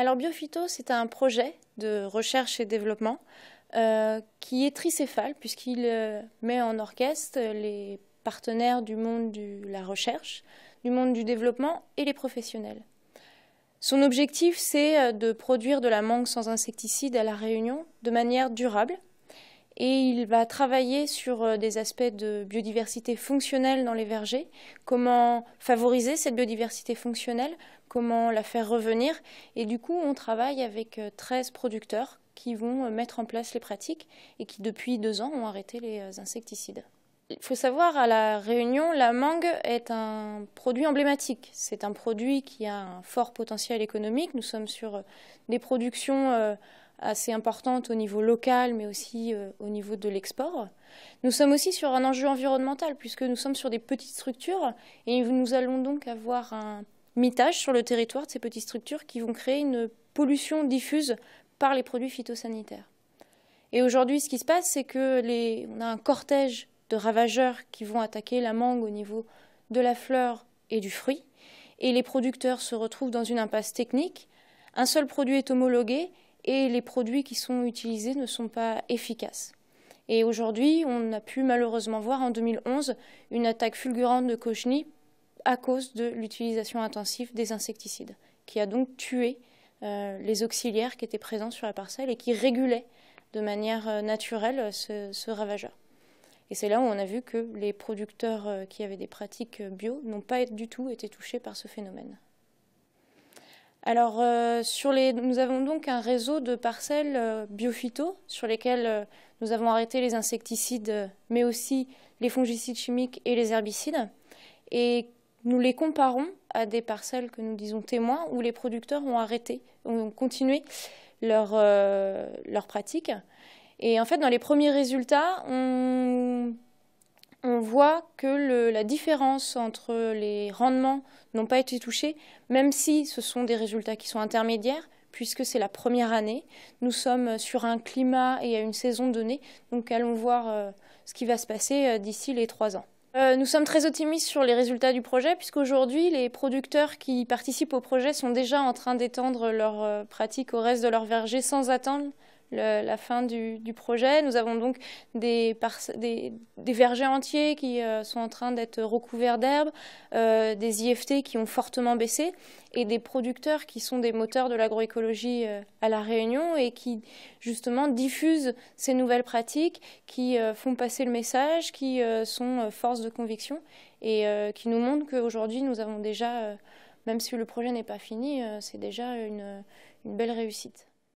Alors Biophyto, c'est un projet de recherche et développement euh, qui est tricéphale puisqu'il euh, met en orchestre les partenaires du monde de la recherche, du monde du développement et les professionnels. Son objectif, c'est euh, de produire de la mangue sans insecticide à La Réunion de manière durable et il va travailler sur euh, des aspects de biodiversité fonctionnelle dans les vergers, comment favoriser cette biodiversité fonctionnelle, comment la faire revenir. Et du coup, on travaille avec 13 euh, producteurs qui vont euh, mettre en place les pratiques et qui, depuis deux ans, ont arrêté les insecticides. Il faut savoir, à La Réunion, la mangue est un produit emblématique. C'est un produit qui a un fort potentiel économique. Nous sommes sur des productions assez importante au niveau local, mais aussi euh, au niveau de l'export. Nous sommes aussi sur un enjeu environnemental, puisque nous sommes sur des petites structures, et nous allons donc avoir un mitage sur le territoire de ces petites structures qui vont créer une pollution diffuse par les produits phytosanitaires. Et aujourd'hui, ce qui se passe, c'est qu'on a un cortège de ravageurs qui vont attaquer la mangue au niveau de la fleur et du fruit, et les producteurs se retrouvent dans une impasse technique. Un seul produit est homologué et les produits qui sont utilisés ne sont pas efficaces. Et aujourd'hui, on a pu malheureusement voir en 2011 une attaque fulgurante de cochenille à cause de l'utilisation intensive des insecticides, qui a donc tué euh, les auxiliaires qui étaient présents sur la parcelle et qui régulaient de manière euh, naturelle euh, ce, ce ravageur. Et c'est là où on a vu que les producteurs qui avaient des pratiques bio n'ont pas du tout été touchés par ce phénomène. Alors, euh, nous avons donc un réseau de parcelles euh, sur lesquelles euh, nous avons arrêté les insecticides, euh, mais aussi les fongicides chimiques et les herbicides. Et nous les comparons à des parcelles que nous disons témoins où les producteurs ont arrêté, ont continué leur, leur pratique. Et en fait, dans les premiers résultats, on on voit que la différence entre les rendements n'ont pas été touchée, même si ce sont des résultats qui sont intermédiaires, puisque c'est la première année. Nous sommes sur un climat et à une saison donnée, donc allons voir euh, ce qui va se passer euh, d'ici les trois ans. Euh, nous sommes très optimistes sur les résultats du projet, puisqu'aujourd'hui, les producteurs qui participent au projet sont déjà en train d'étendre leurs pratiques au reste de leur verger sans attendre la fin du, projet. Nous avons donc des, vergers entiers qui euh, sont en train d'être recouverts d'herbes, euh, des IFT qui ont fortement baissé et des producteurs qui sont des moteurs de l'agroécologie euh, à La Réunion et qui justement diffusent ces nouvelles pratiques, qui font passer le message, qui sont force de conviction et qui nous montrent qu'aujourd'hui nous avons déjà, même si le projet n'est pas fini, c'est déjà une belle réussite.